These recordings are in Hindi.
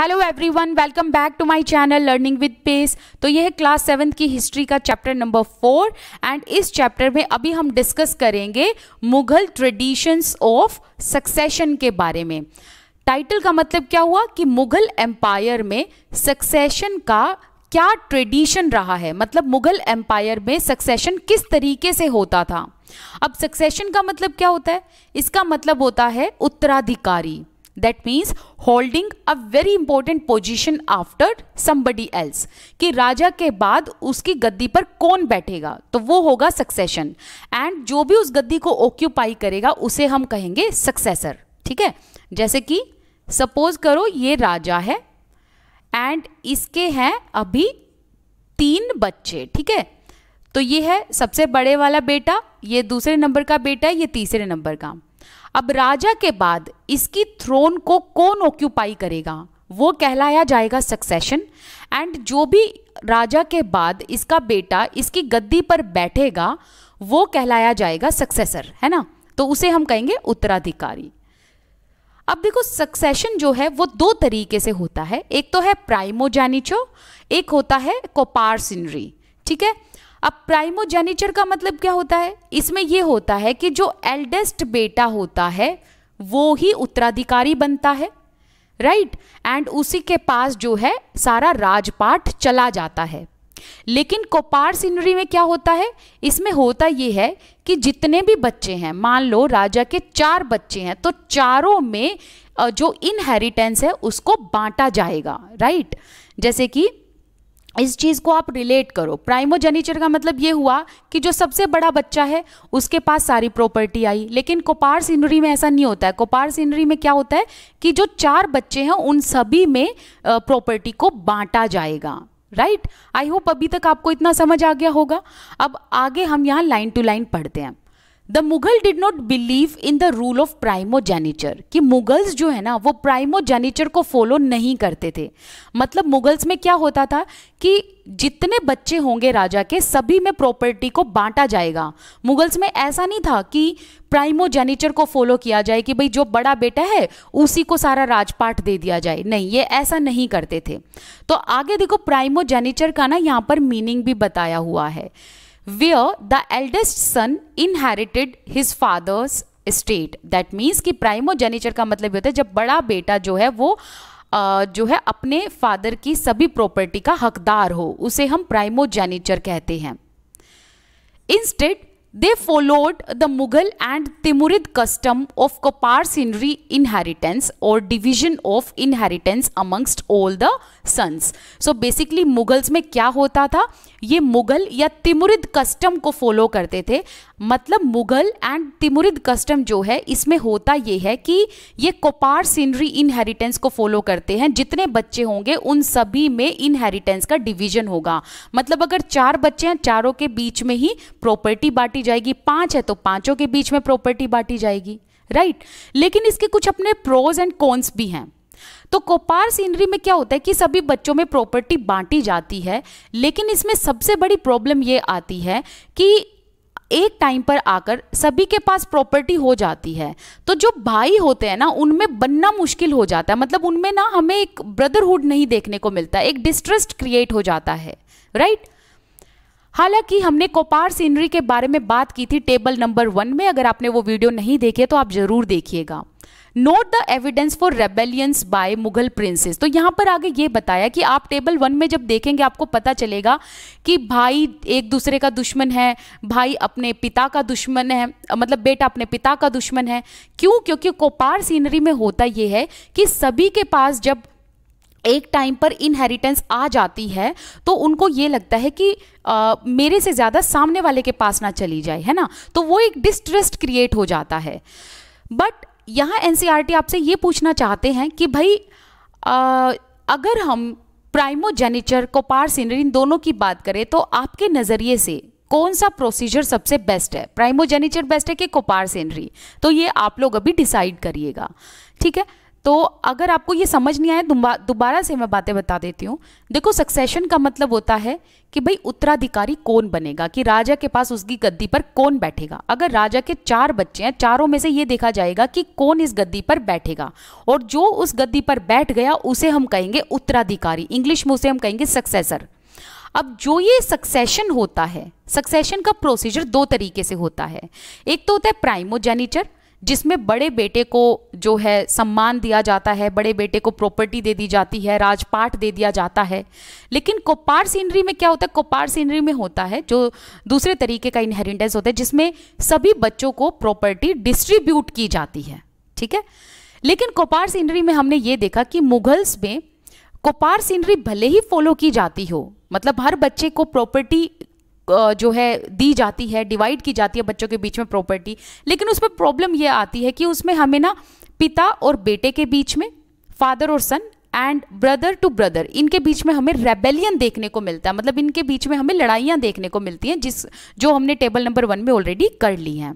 Hello everyone welcome back to my channel learning with pace तो यह है क्लास सेवन्थ की हिस्ट्री का चैप्टर नंबर फोर एंड इस चैप्टर में अभी हम डिस्कस करेंगे मुगल ट्रेडिशंस ऑफ सक्सेशन के बारे में टाइटल का मतलब क्या हुआ कि मुगल एम्पायर में सक्सेशन का क्या ट्रेडिशन रहा है मतलब मुगल एम्पायर में सक्सेशन किस तरीके से होता था अब सक्सेशन का मतलब क्या होता है इसका मतलब होता है उत्तराधिकारी that means holding a very important position after somebody else कि राजा के बाद उसकी गद्दी पर कौन बैठेगा तो वो होगा सक्सेशन एंड जो भी उस गद्दी को ऑक्यूपाई करेगा उसे हम कहेंगे सक्सेसर ठीक है जैसे कि सपोज करो ये राजा है एंड इसके हैं अभी तीन बच्चे ठीक है तो ये है सबसे बड़े वाला बेटा ये दूसरे नंबर का बेटा ये तीसरे नंबर का अब राजा के बाद इसकी थ्रोन को कौन ऑक्यूपाई करेगा वो कहलाया जाएगा सक्सेशन एंड जो भी राजा के बाद इसका बेटा इसकी गद्दी पर बैठेगा वो कहलाया जाएगा सक्सेसर है ना तो उसे हम कहेंगे उत्तराधिकारी अब देखो सक्सेशन जो है वो दो तरीके से होता है एक तो है प्राइमोजैनिचो एक होता है कोपार ठीक है अब प्राइमोजेनिचर का मतलब क्या होता है इसमें यह होता है कि जो एल्डेस्ट बेटा होता है वो ही उत्तराधिकारी बनता है राइट एंड उसी के पास जो है सारा राजपाट चला जाता है लेकिन कोपार सिनरी में क्या होता है इसमें होता यह है कि जितने भी बच्चे हैं मान लो राजा के चार बच्चे हैं तो चारों में जो इनहेरिटेंस है उसको बांटा जाएगा राइट जैसे कि इस चीज़ को आप रिलेट करो प्राइमोजेनिचर का मतलब ये हुआ कि जो सबसे बड़ा बच्चा है उसके पास सारी प्रॉपर्टी आई लेकिन कोपार सीनरी में ऐसा नहीं होता है कोपार सीनरी में क्या होता है कि जो चार बच्चे हैं उन सभी में प्रॉपर्टी को बांटा जाएगा राइट आई होप अभी तक आपको इतना समझ आ गया होगा अब आगे हम यहाँ लाइन टू लाइन पढ़ते हैं the Mughal did not believe in the rule of primogeniture कि मुगल्स जो है ना वो प्राइमोजेनिचर को फॉलो नहीं करते थे मतलब मुगल्स में क्या होता था कि जितने बच्चे होंगे राजा के सभी में प्रॉपर्टी को बांटा जाएगा मुगल्स में ऐसा नहीं था कि प्राइमोजेनिचर को फॉलो किया जाए कि भाई जो बड़ा बेटा है उसी को सारा राजपाट दे दिया जाए नहीं ये ऐसा नहीं करते थे तो आगे देखो प्राइमोजेनिचर का ना यहाँ पर मीनिंग भी बताया हुआ है where the eldest son inherited his father's estate that means कि जेनेचर का मतलब होता है जब बड़ा बेटा जो है वो जो है अपने फादर की सभी प्रॉपर्टी का हकदार हो उसे हम प्राइमोजेनिचर कहते हैं instead they followed the Mughal and Timurid custom of coparcenary inheritance और division of inheritance amongst all the sons so basically Mughals में क्या होता था ये मुगल या तिमुरिद कस्टम को फॉलो करते थे मतलब मुगल एंड तिमुरिद कस्टम जो है इसमें होता ये है कि ये कपार सीनरी इनहेरिटेंस को फॉलो करते हैं जितने बच्चे होंगे उन सभी में इनहेरिटेंस का डिविजन होगा मतलब अगर चार बच्चे हैं चारों के बीच में ही प्रॉपर्टी बांटी बांटी जाएगी पांच है तो पांचों के बीच में प्रॉपर्टी बांटी जाएगी राइट लेकिन इसके कुछ अपने प्रोज एंड कॉन्स भी हैं तो कोपार सीनरी में क्या होता है कि सभी बच्चों में प्रॉपर्टी बांटी जाती है लेकिन इसमें सबसे बड़ी प्रॉब्लम यह आती है कि एक टाइम पर आकर सभी के पास प्रॉपर्टी हो जाती है तो जो भाई होते हैं ना उनमें बनना मुश्किल हो जाता है मतलब उनमें ना हमें एक ब्रदरहुड नहीं देखने को मिलता एक डिस्ट्रस्ट क्रिएट हो जाता है राइट right? हालांकि हमने कोपार सीनरी के बारे में बात की थी टेबल नंबर वन में अगर आपने वो वीडियो नहीं देखे तो आप जरूर देखिएगा note the evidence for rebellions by Mughal princes तो यहां पर आगे ये बताया कि आप टेबल वन में जब देखेंगे आपको पता चलेगा कि भाई एक दूसरे का दुश्मन है भाई अपने पिता का दुश्मन है मतलब बेटा अपने पिता का दुश्मन है क्यों क्योंकि कोपार सीनरी में होता यह है कि सभी के पास जब एक टाइम पर इनहेरिटेंस आ जाती है तो उनको ये लगता है कि आ, मेरे से ज़्यादा सामने वाले के पास ना चली जाए है ना तो वो एक डिस्ट्रस्ट क्रिएट हो जाता है बट यहाँ एन e आपसे ये पूछना चाहते हैं कि भाई आ, अगर हम प्राइमोजेनिचर कोपार सीनरी इन दोनों की बात करें तो आपके नज़रिए से कौन सा प्रोसीजर सबसे बेस्ट है प्राइमोजेनिचर बेस्ट है कि कोपार सीनरी तो ये आप लोग अभी डिसाइड करिएगा ठीक है तो अगर आपको ये समझ नहीं आया दोबारा से मैं बातें बता देती हूँ देखो सक्सेशन का मतलब होता है कि भाई उत्तराधिकारी कौन बनेगा कि राजा के पास उसकी गद्दी पर कौन बैठेगा अगर राजा के चार बच्चे हैं चारों में से ये देखा जाएगा कि कौन इस गद्दी पर बैठेगा और जो उस गद्दी पर बैठ गया उसे हम कहेंगे उत्तराधिकारी इंग्लिश में उसे हम कहेंगे सक्सेसर अब जो ये सक्सेशन होता है सक्सेशन का प्रोसीजर दो तरीके से होता है एक तो होता है प्राइमोजेनिचर जिसमें बड़े बेटे को जो है सम्मान दिया जाता है बड़े बेटे को प्रॉपर्टी दे दी जाती है राजपाट दे दिया जाता है लेकिन कोपार सीनरी में क्या होता है कोपार सीनरी में होता है जो दूसरे तरीके का इनहेरिटेंस होता है जिसमें सभी बच्चों को प्रॉपर्टी डिस्ट्रीब्यूट की जाती है ठीक है लेकिन कोपार सीनरी में हमने ये देखा कि मुगल्स में कोपार सीनरी भले ही फॉलो की जाती हो मतलब हर बच्चे को प्रॉपर्टी जो है दी जाती है डिवाइड की जाती है बच्चों के बीच में प्रॉपर्टी लेकिन उसमें प्रॉब्लम यह आती है कि उसमें हमें ना पिता और बेटे के बीच में फादर और son and brother to brother इनके बीच में हमें रेबेलियन देखने को मिलता है मतलब इनके बीच में हमें लड़ाइयाँ देखने को मिलती हैं जिस जो हमने टेबल नंबर वन में ऑलरेडी कर ली हैं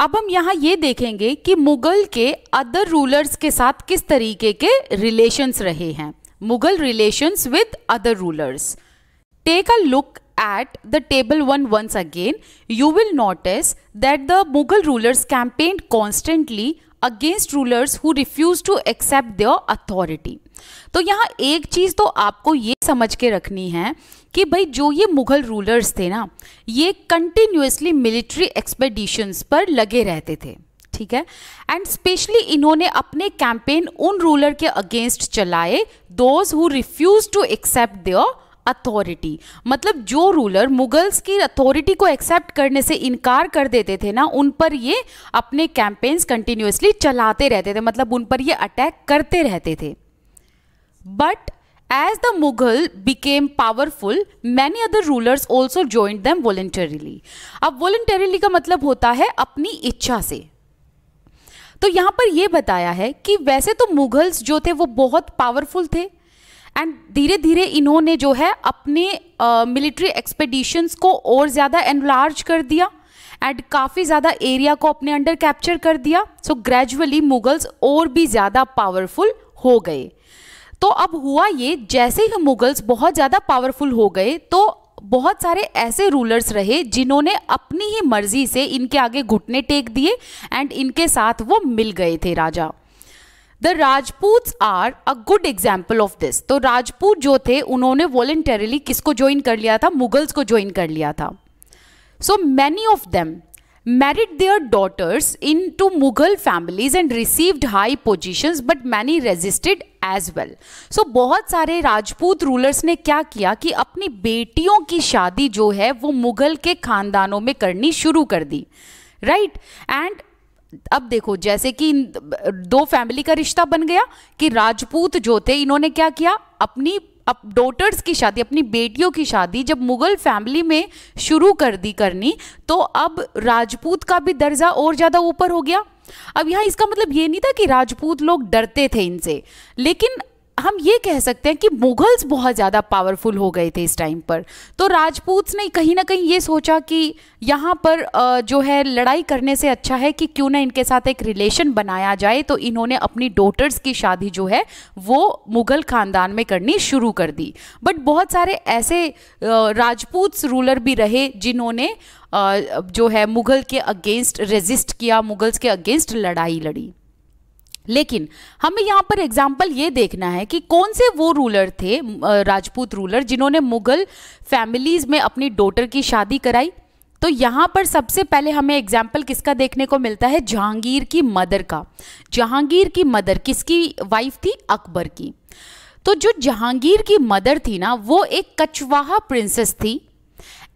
अब हम यहाँ ये देखेंगे कि मुगल के अदर रूलर्स के साथ किस तरीके के रिलेशंस रहे हैं Mughal relations with other rulers take a look at the table 1 once again, you will notice that the Mughal rulers campaigned constantly against rulers who refuse to accept their authority तो यहाँ एक चीज़ तो आपको ये समझ के रखनी है कि भाई जो ये मुगल रूलर्स थे ना ये कंटिन्यूसली मिलिट्री एक्सपेडिशंस पर लगे रहते थे ठीक है एंड स्पेशली इन्होंने अपने कैंपेन उन रूलर के अगेंस्ट चलाए those who refuse to accept their authority मतलब जो रूलर मुगल्स की अथॉरिटी को एक्सेप्ट करने से इनकार कर देते थे ना उन पर ये अपने कैंपेन्स कंटिन्यूसली चलाते रहते थे मतलब उन पर ये अटैक करते रहते थे but as the Mughal became powerful many other rulers also join them voluntarily अब वॉलेंटरीली का मतलब होता है अपनी इच्छा से तो यहाँ पर यह बताया है कि वैसे तो मुगल्स जो थे वो बहुत पावरफुल थे एंड धीरे धीरे इन्होंने जो है अपने मिलिट्री uh, एक्सपेडिशंस को और ज़्यादा एनलार्ज कर दिया एंड काफ़ी ज़्यादा एरिया को अपने अंडर कैप्चर कर दिया सो ग्रेजुअली मुगल्स और भी ज़्यादा पावरफुल हो गए तो अब हुआ ये जैसे ही मुगल्स बहुत ज़्यादा पावरफुल हो गए तो बहुत सारे ऐसे रूलर्स रहे जिन्होंने अपनी ही मर्जी से इनके आगे घुटने टेक दिए एंड इनके साथ वो मिल गए थे राजा the Rajput are a good example of this तो राजपूत जो थे उन्होंने किस किसको ज्वाइन कर लिया था मुगल्स को ज्वाइन कर लिया था so many of them married their daughters into Mughal families and received high position but many resisted as well so बहुत सारे राजपूत रूलर्स ने क्या किया कि अपनी बेटियों की शादी जो है वो मुगल के खानदानों में करनी शुरू कर दी राइट एंड अब देखो जैसे कि दो फैमिली का रिश्ता बन गया कि राजपूत जो थे इन्होंने क्या किया अपनी अप डोटर्स की शादी अपनी बेटियों की शादी जब मुगल फैमिली में शुरू कर दी करनी तो अब राजपूत का भी दर्जा और ज़्यादा ऊपर हो गया अब यहाँ इसका मतलब ये नहीं था कि राजपूत लोग डरते थे इनसे लेकिन हम ये कह सकते हैं कि मुगल्स बहुत ज़्यादा पावरफुल हो गए थे इस टाइम पर तो राजपूत ने कहीं ना कहीं ये सोचा कि यहाँ पर जो है लड़ाई करने से अच्छा है कि क्यों ना इनके साथ एक रिलेशन बनाया जाए तो इन्होंने अपनी डोटर्स की शादी जो है वो मुगल ख़ानदान में करनी शुरू कर दी बट बहुत सारे ऐसे राजपूत रूलर भी रहे जिन्होंने जो है मुगल के अगेंस्ट रेजिस्ट किया मुगल्स के अगेंस्ट लड़ाई लड़ी लेकिन हमें यहाँ पर एग्जाम्पल ये देखना है कि कौन से वो रूलर थे राजपूत रूलर जिन्होंने मुगल फैमिलीज में अपनी डोटर की शादी कराई तो यहाँ पर सबसे पहले हमें एग्जाम्पल किसका देखने को मिलता है जहांगीर की मदर का जहांगीर की मदर किसकी वाइफ थी अकबर की तो जो जहांगीर की मदर थी ना वो एक कछवाहा प्रिंसेस थी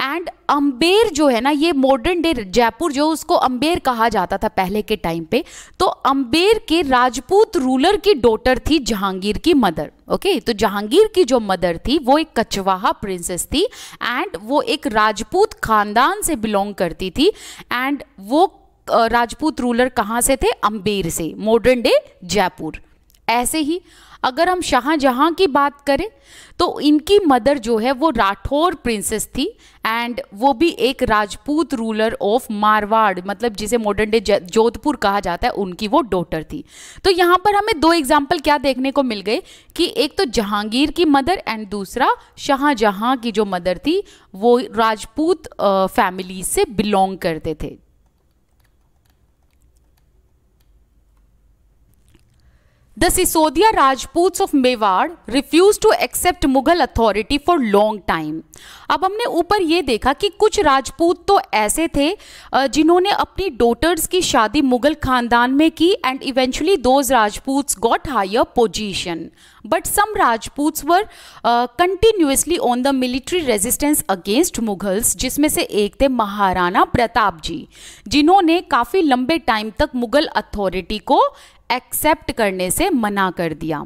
एंड अम्बेर जो है ना ये मॉडर्न डे जयपुर जो उसको अम्बेर कहा जाता था पहले के टाइम पे तो अम्बेर के राजपूत रूलर की डॉटर थी जहांगीर की मदर ओके तो जहांगीर की जो मदर थी वो एक कचवाहा प्रिंसेस थी एंड वो एक राजपूत खानदान से बिलोंग करती थी एंड वो राजपूत रूलर कहाँ से थे अम्बेर से मॉडर्न डे जयपुर ऐसे ही अगर हम शाहजहाँ की बात करें तो इनकी मदर जो है वो राठौर प्रिंसेस थी एंड वो भी एक राजपूत रूलर ऑफ मारवाड़ मतलब जिसे मॉडर्न डे जोधपुर कहा जाता है उनकी वो डॉटर थी तो यहाँ पर हमें दो एग्जाम्पल क्या देखने को मिल गए कि एक तो जहांगीर की मदर एंड दूसरा शाहजहाँ की जो मदर थी वो राजपूत फैमिली से बिलोंग करते थे The Sisodia Rajputs of Mewar refused to accept Mughal authority for long time. अब हमने ऊपर ये देखा कि कुछ राजपूत तो ऐसे थे जिन्होंने अपनी डोटर्स की शादी मुगल खानदान में की and eventually those Rajput got higher position but some Rajput were continuously on the military resistance against Mughals जिसमें से एक थे महाराणा प्रताप जी जिन्होंने काफ़ी लंबे टाइम तक मुगल अथॉरिटी को एक्सेप्ट करने से मना कर दिया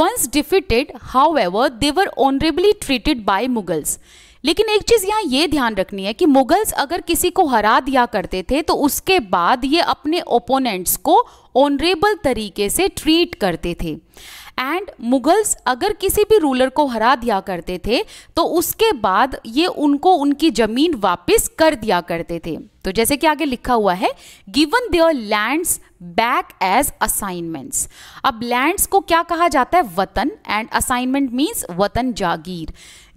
once defeated however they were honourably treated by Mughals लेकिन एक चीज़ यहाँ ये ध्यान रखनी है कि मुगल्स अगर किसी को हरा दिया करते थे तो उसके बाद ये अपने ओपोनेंट्स को ऑनरेबल तरीके से ट्रीट करते थे एंड मुगल्स अगर किसी भी रूलर को हरा दिया करते थे तो उसके बाद ये उनको उनकी ज़मीन वापस कर दिया करते थे तो जैसे कि आगे लिखा हुआ है given their lands back as assignments अब लैंड्स को क्या कहा जाता है वतन एंड असाइनमेंट मीन्स वतन जागीर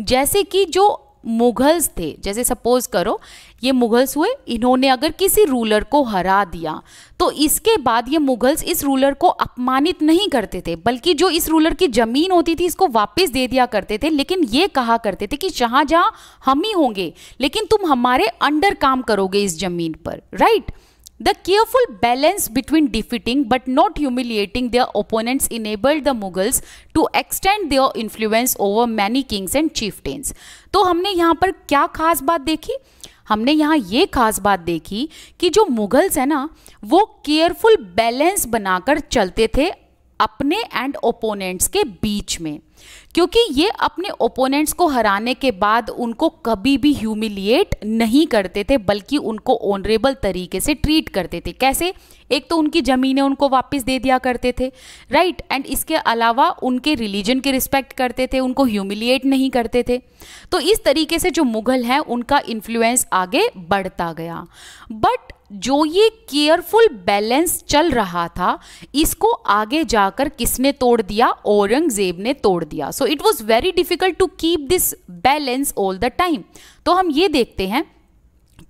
जैसे कि जो मुगल्स थे जैसे सपोज करो ये मुगल्स हुए इन्होंने अगर किसी रूलर को हरा दिया तो इसके बाद ये मुगल्स इस रूलर को अपमानित नहीं करते थे बल्कि जो इस रूलर की ज़मीन होती थी इसको वापस दे दिया करते थे लेकिन ये कहा करते थे कि जहां जहां हम ही होंगे लेकिन तुम हमारे अंडर काम करोगे इस ज़मीन पर right right? The careful balance between defeating but not humiliating their opponents enabled the Mughals to extend their influence over many kings and chieftains. तो हमने यहाँ पर क्या खास बात देखी हमने यहाँ ये खास बात देखी कि जो मुगल्स है ना वो केयरफुल बैलेंस बनाकर चलते थे अपने एंड ओपोनेंट्स के बीच में क्योंकि ये अपने ओपोनेंट्स को हराने के बाद उनको कभी भी ह्यूमिलिएट नहीं करते थे बल्कि उनको ऑनरेबल तरीके से ट्रीट करते थे कैसे एक तो उनकी ज़मीनें उनको वापस दे दिया करते थे राइट एंड इसके अलावा उनके रिलीजन के रिस्पेक्ट करते थे उनको ह्यूमिलिएट नहीं करते थे तो इस तरीके से जो मुग़ल हैं उनका इन्फ्लुएंस आगे बढ़ता गया बट जो ये केयरफुल बैलेंस चल रहा था इसको आगे जाकर किसने तोड़ दिया औरंगजेब ने तोड़ दिया so it was very difficult to keep this balance all the time तो हम ये देखते हैं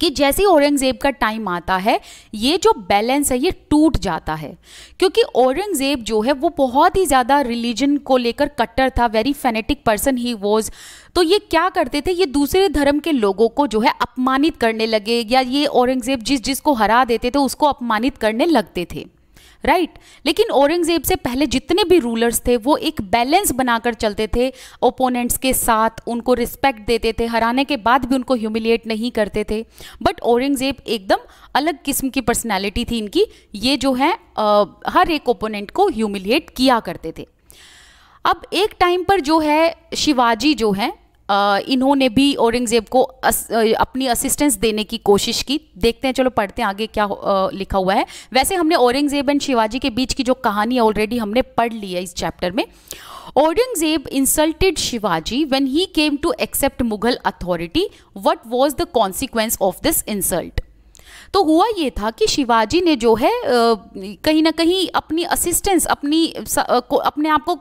कि जैसे ही औरंगज़ेब का टाइम आता है ये जो बैलेंस है ये टूट जाता है क्योंकि औरंगज़ेब जो है वो बहुत ही ज़्यादा रिलीजन को लेकर कट्टर था very fanatic person he was तो ये क्या करते थे ये दूसरे धर्म के लोगों को जो है अपमानित करने लगे या ये औरंगज़ेब जिस जिसको हरा देते थे उसको अपमानित करने लगते थे राइट right? लेकिन औरंगजेब से पहले जितने भी रूलर्स थे वो एक बैलेंस बनाकर चलते थे ओपोनेंट्स के साथ उनको रिस्पेक्ट देते थे हराने के बाद भी उनको ह्यूमिलिएट नहीं करते थे बट औरंगजेब एकदम अलग किस्म की पर्सनैलिटी थी इनकी ये जो है आ, हर एक ओपोनेंट को ह्यूमिलिएट किया करते थे अब एक टाइम पर जो है शिवाजी जो हैं इन्होंने भी औरंगज़ेब को अस, अपनी असिस्टेंस देने की कोशिश की देखते हैं चलो पढ़ते हैं आगे क्या लिखा हुआ है वैसे हमने औरंगज़ेब एंड शिवाजी के बीच की जो कहानी है ऑलरेडी हमने पढ़ ली है इस चैप्टर में Aurangzeb insulted Shivaji when he came to accept Mughal authority what was the consequence of this insult तो हुआ ये था कि शिवाजी ने जो है कहीं ना कहीं अपनी असिस्टेंस अपनी अपने आप को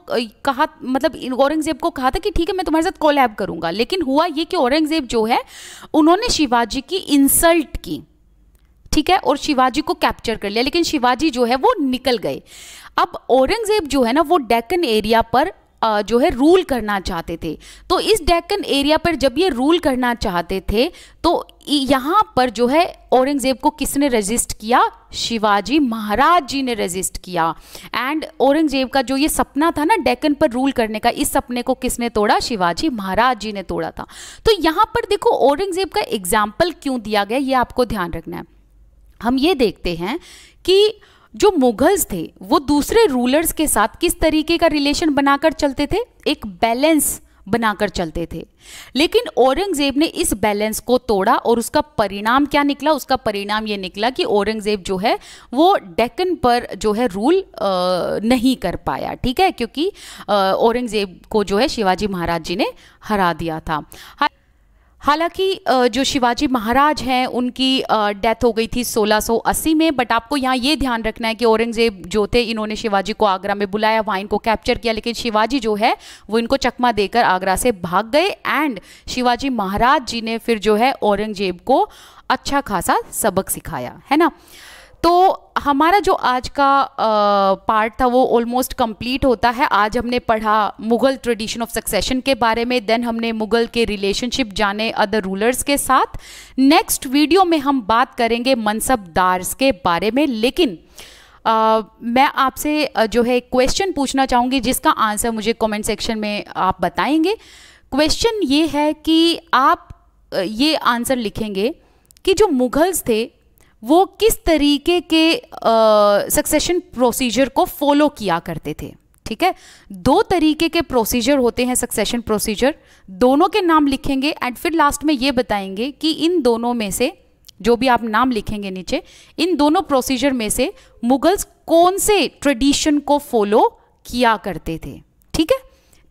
कहा मतलब औरंगजेब को कहा था कि ठीक है मैं तुम्हारे साथ कोलैब करूंगा लेकिन हुआ ये कि औरंगजेब जो है उन्होंने शिवाजी की इंसल्ट की ठीक है और शिवाजी को कैप्चर कर लिया लेकिन शिवाजी जो है वो निकल गए अब औरंगजेब जो है ना वो डेकन एरिया पर जो है रूल करना चाहते थे तो इस डेक्कन एरिया पर जब ये रूल करना चाहते थे तो यहाँ पर जो है औरंगजेब को किसने रजिस्ट किया शिवाजी महाराज जी ने रजिस्ट किया एंड औरंगजेब का जो ये सपना था ना डेक्कन पर रूल करने का इस सपने को किसने तोड़ा शिवाजी महाराज जी ने तोड़ा था तो यहाँ पर देखो औरंगजेब का एग्जाम्पल क्यों दिया गया ये आपको ध्यान रखना है हम ये देखते हैं कि जो मुगल्स थे वो दूसरे रूलर्स के साथ किस तरीके का रिलेशन बनाकर चलते थे एक बैलेंस बनाकर चलते थे लेकिन औरंगजेब ने इस बैलेंस को तोड़ा और उसका परिणाम क्या निकला उसका परिणाम ये निकला कि औरंगजेब जो है वो डेक्कन पर जो है रूल नहीं कर पाया ठीक है क्योंकि औरंगजेब को जो है शिवाजी महाराज जी ने हरा दिया था हालांकि जो शिवाजी महाराज हैं उनकी डेथ हो गई थी 1680 में बट आपको यहाँ ये ध्यान रखना है कि औरंगजेब जो थे इन्होंने शिवाजी को आगरा में बुलाया वहाँ इनको कैप्चर किया लेकिन शिवाजी जो है वो इनको चकमा देकर आगरा से भाग गए एंड शिवाजी महाराज जी ने फिर जो है औरंगजेब को अच्छा खासा सबक सिखाया है ना तो हमारा जो आज का पार्ट था वो ऑलमोस्ट कंप्लीट होता है आज हमने पढ़ा मुग़ल ट्रेडिशन ऑफ सक्सेशन के बारे में देन हमने मुग़ल के रिलेशनशिप जाने अदर रूलर्स के साथ नेक्स्ट वीडियो में हम बात करेंगे मनसबदार्स के बारे में लेकिन आ, मैं आपसे जो है क्वेश्चन पूछना चाहूँगी जिसका आंसर मुझे कमेंट सेक्शन में आप बताएंगे क्वेश्चन ये है कि आप ये आंसर लिखेंगे कि जो मुग़ल्स थे वो किस तरीके के सक्सेशन प्रोसीजर को फॉलो किया करते थे ठीक है दो तरीके के प्रोसीजर होते हैं सक्सेशन प्रोसीजर दोनों के नाम लिखेंगे एंड फिर लास्ट में ये बताएंगे कि इन दोनों में से जो भी आप नाम लिखेंगे नीचे इन दोनों प्रोसीजर में से मुगल्स कौन से ट्रेडिशन को फॉलो किया करते थे ठीक है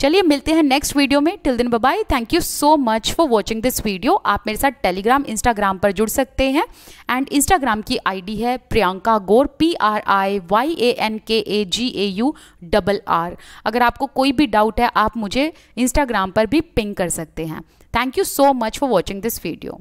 चलिए मिलते हैं नेक्स्ट वीडियो में till then bye thank you so much for watching this video आप मेरे साथ टेलीग्राम इंस्टाग्राम पर जुड़ सकते हैं एंड इंस्टाग्राम की आईडी है Priyanka Gaur P R I Y A N K A G A U double R अगर आपको कोई भी डाउट है आप मुझे इंस्टाग्राम पर भी पिंग कर सकते हैं thank you so much for watching this video